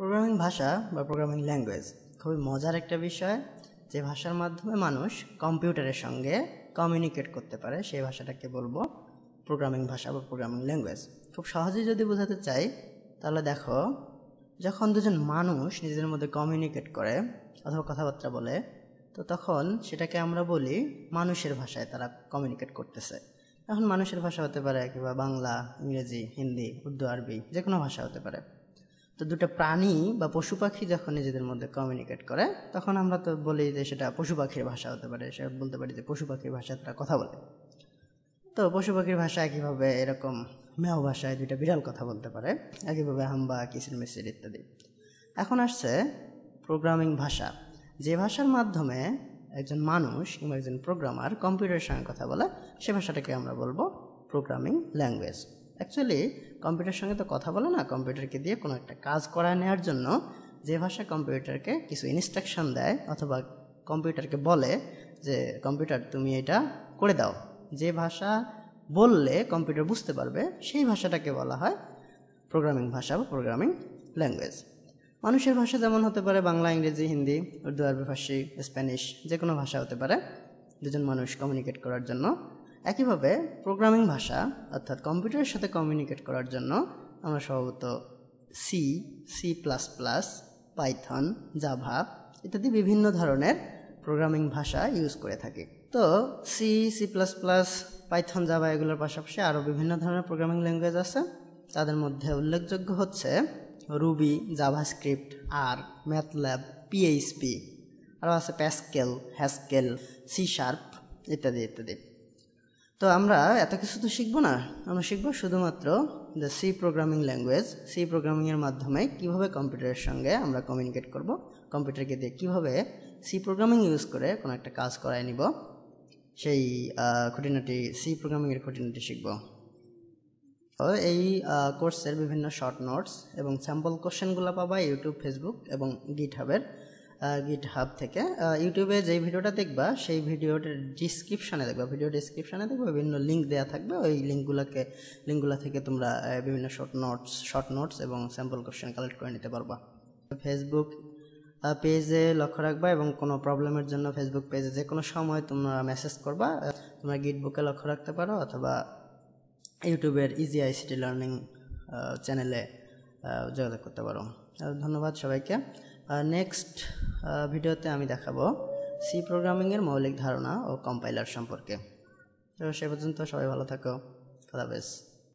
programming ভাষা বা programming language খুবই মজার একটা বিষয় যে ভাষার মাধ্যমে মানুষ কম্পিউটারের সঙ্গে কমিউনিকেট করতে পারে সেই ভাষাটাকে বলবো প্রোগ্রামিং ভাষা বা প্রোগ্রামিং ল্যাঙ্গুয়েজ খুব সহজেই যদি বোঝাতে চাই তাহলে দেখো যখন দুজন মানুষ নিজেদের মধ্যে কমিউনিকেট করে অথবা কথাবার্তা বলে তো তখন সেটাকে আমরা বলি মানুষের ভাষায় তারা কমিউনিকেট করতেছে এখন মানুষের ভাষা হতে পারে কিংবা বাংলা ইংরেজি হিন্দি উর্দু আরবি যে কোনো ভাষা হতে পারে তো দুটো প্রাণী বা পশু পাখি যখন নিজেদের মধ্যে কমিউনিকেট করে তখন আমরা তো বলি যে সেটা পশু পাখির ভাষা হতে পারে সে বলতে পারি যে পশু পাখির ভাষায় তারা কথা বলে তো পশু পাখির ভাষা একইভাবে এরকম মেহ ভাষায় দুইটা বিড়াল কথা বলতে পারে একইভাবে হাম্বা কিসির মিচির ইত্যাদি এখন আসছে প্রোগ্রামিং ভাষা যে ভাষার মাধ্যমে একজন মানুষ কিংবা একজন প্রোগ্রামার কম্পিউটারের সঙ্গে কথা বলে সে ভাষাটাকে আমরা বলবো প্রোগ্রামিং ল্যাঙ্গুয়েজ অ্যাকচুয়ালি কম্পিউটার সঙ্গে তো কথা বলে না কম্পিউটারকে দিয়ে কোনো একটা কাজ করায় নেওয়ার জন্য যে ভাষা কম্পিউটারকে কিছু ইনস্ট্রাকশন দেয় অথবা কম্পিউটারকে বলে যে কম্পিউটার তুমি এটা করে দাও যে ভাষা বললে কম্পিউটার বুঝতে পারবে সেই ভাষাটাকে বলা হয় প্রোগ্রামিং ভাষা বা প্রোগ্রামিং ল্যাঙ্গুয়েজ মানুষের ভাষা যেমন হতে পারে বাংলা ইংরেজি হিন্দি উর্দু আরবি ফার্সি স্প্যানিশ যে কোনো ভাষা হতে পারে দুজন মানুষ কমিউনিকেট করার জন্য একইভাবে প্রোগ্রামিং ভাষা অর্থাৎ কম্পিউটারের সাথে কমিউনিকেট করার জন্য আমরা সম্ভবত C C plus plus Python Java ইত্যাদি বিভিন্ন ধরনের প্রোগ্রামিং ভাষা ইউজ করে থাকি তো C C plus plus Python Java এগুলোর পাশাপাশি আরও বিভিন্ন ধরনের প্রোগ্রামিং ল্যাঙ্গুয়েজ আছে তাদের মধ্যে উল্লেখযোগ্য হচ্ছে রুবি জাভা স্ক্রিপ্ট আর ম্যাথল্যাব পিএইচপি আরও আছে প্যাসকেল হ্যাসকেল সি শার্প ইত্যাদি ইত্যাদি তো আমরা এত কিছু তো শিখব না আমরা শিখব শুধুমাত্র the C programming language C প্রোগ্রামিংয়ের মাধ্যমে কিভাবে কম্পিউটারের সঙ্গে আমরা কমিউনিকেট করব কম্পিউটারকে দিয়ে কীভাবে সি প্রোগ্রামিং ইউজ করে কোনো একটা কাজ করায় নিব সেই খুঁটিনাটি সি প্রোগ্রামিংয়ের খুঁটিনাটি শিখব এই কোর্সের বিভিন্ন শর্ট নোটস এবং স্যাম্পল কোশ্চেনগুলো পাবা ইউটিউব ফেসবুক এবং গিট হাবের গিট হাব থেকে ইউটিউবে যেই ভিডিওটা দেখবা সেই ভিডিওটার ডিসক্রিপশানে দেখবা ভিডিও ডিসক্রিপশানে দেখবা বিভিন্ন লিঙ্ক দেওয়া থাকবে ওই লিঙ্কগুলোকে লিঙ্কগুলো থেকে তোমরা বিভিন্ন শর্ট নোটস শর্ট নোটস এবং স্যাম্পল কোশ্চেন কালেক্ট করে নিতে পারবা ফেসবুক পেজে লক্ষ্য রাখবা এবং কোনো প্রবলেমের জন্য ফেসবুক পেজে যে কোনো সময় তোমরা মেসেজ করবা তোমরা গিট বুকে লক্ষ্য রাখতে পারো অথবা ইউটিউবের ইজি আইসিটি লার্নিং চ্যানেলে যোগাযোগ করতে পারো ধন্যবাদ সবাইকে নেক্সট ভিডিওতে আমি দেখাবো সি প্রোগ্রামিংয়ের মৌলিক ধারণা ও কম্পাইলার সম্পর্কে তো সে পর্যন্ত সবাই ভালো থাকো খোদাবেশ